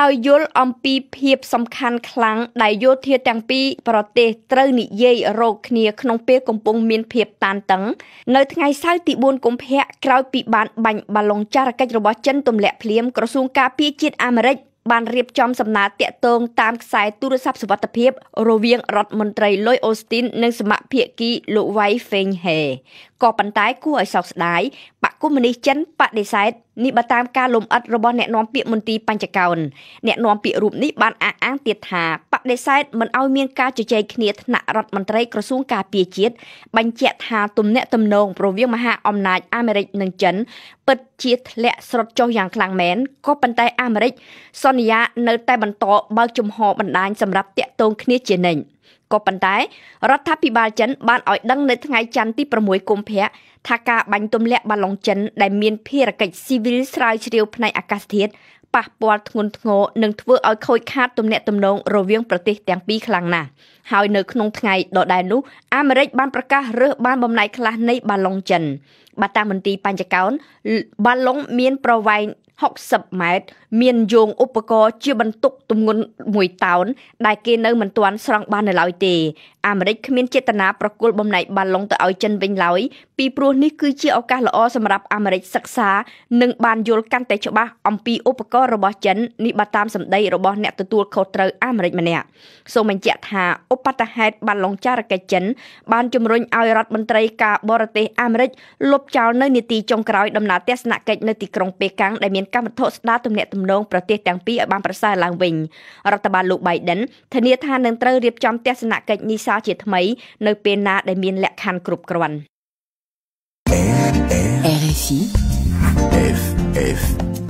ដោយយល់អំពីភាពសំខាន់ខ្លាំងដែលយោធាទាំងពីរប្រទេសត្រូវនិយាយរកគ្នាក្នុងពេលកំពុងមានភាពតានតឹងនៅថ្ងៃសៅរ៍ទី4កុម្ភៈក្រោយពីបានបាញ់បាឡុងចារកិច្ចរបស់ចិនទម្លាក់ភ្លាម ក្រសួងការពារជាតិអាមេរិកបានរៀបចំសំណើតាក់ទងតាមខ្សែទូរស័ព្ទសុវត្ថិភាព រវាងរដ្ឋមន្ត្រីលុយអូស្ទីននិងសមាភិកីលោកវ៉ៃហ្វេងហេក៏ប៉ុន្តែ គួរឲ្យសោកស្ដាយគមនីចិនបដិសេធនេះបើតាមការលំអិតរបស់អ្នកនាំពាក្យមន្ទីរបញ្ចកោនអ្នកនាំពាក្យរូបនេះបានអះអាងទៀតថាបដិសេធមិនឲ្យមានការជជែកគ្នាថ្នាក់រដ្ឋមន្ត្រីក្រសួងការពារជាតិបញ្ជាក់ថា ទំនាក់ទំនងរវាងមហាអំណាចអាមេរិកនិងចិនពិតជាធ្លាក់ស្រុតចុះយ៉ាងខ្លាំងមែនក៏ប៉ុន្តែអាមេរិកសន្យានៅតែបន្តបើកចំហបណ្ដាញសម្រាប់តាក់ទងគ្នាជានិច្ចក៏ប៉ុន្តែរដ្ឋាភិបាលចិនបានឲ្យដឹងនៅថ្ងៃច័ន្ទទី6កុម្ភៈថាការបាញ់ទម្លាក់បាឡុងចិនដែលមានភារកិច្ចស៊ីវិលស្រាវជ្រាវផ្នែកអាកាសធាតុប៉ះពាល់ធ្ងន់ធ្ងរនិងធ្វើឲ្យខូចខាតទំនាក់ទំនងរវាងប្រទេសទាំងពីរខ្លាំងណាស់ហើយនៅក្នុងថ្ងៃដដែលនោះអាមេរិកបានប្រកាសរើសបានបំណែកខ្លះនៃបាឡុងចិនបើតាមមន្ទីរបញ្ចកោណបាល់ឡុងមានប្រវែង60ម៉ែត្រមានយោងឧបករណ៍ជា បន្ទុកទម្ងន់1តោនដែលគេនៅមិនទាន់ស្រង់បាននៅឡើយទេអាមេរិកគ្មានចេតនាប្រគល់បំណែកបាល់ឡុងទៅឲ្យចិនវិញឡើយពីព្រោះនេះគឺជាឱកាសល្អសម្រាប់អាមេរិកសិក្សានិងបានយល់កាន់តែច្បាស់អំពីឧបករណ៍របស់ចិននេះបើតាមសម្ដីរបស់អ្នកទទួលខុសត្រូវអាមេរិកម្នាក់សូមបញ្ជាក់ថាឧបតហេតុបាល់ឡុងចារកិច្ចចិនបានជំរុញឲ្យរដ្ឋមន្ត្រីការបរទេសអាមេរិកលុបចោលនៅនីតិចុងក្រោយដំណើរទស្សនកិច្ចនៅទីក្រុងប៉េកាំងដែលមានកម្មវិធីស្ដារទំនាក់ទំនងប្រទេសទាំងពីរឲ្យបានប្រសើរឡើងវិញរដ្ឋបាលលោក Biden ធានាថានឹងត្រូវរៀបចំទស្សនកិច្ចនីសាជាថ្មីនៅពេលណាដែលមានលក្ខខណ្ឌគ្រប់គ្រាន់ RFI FFI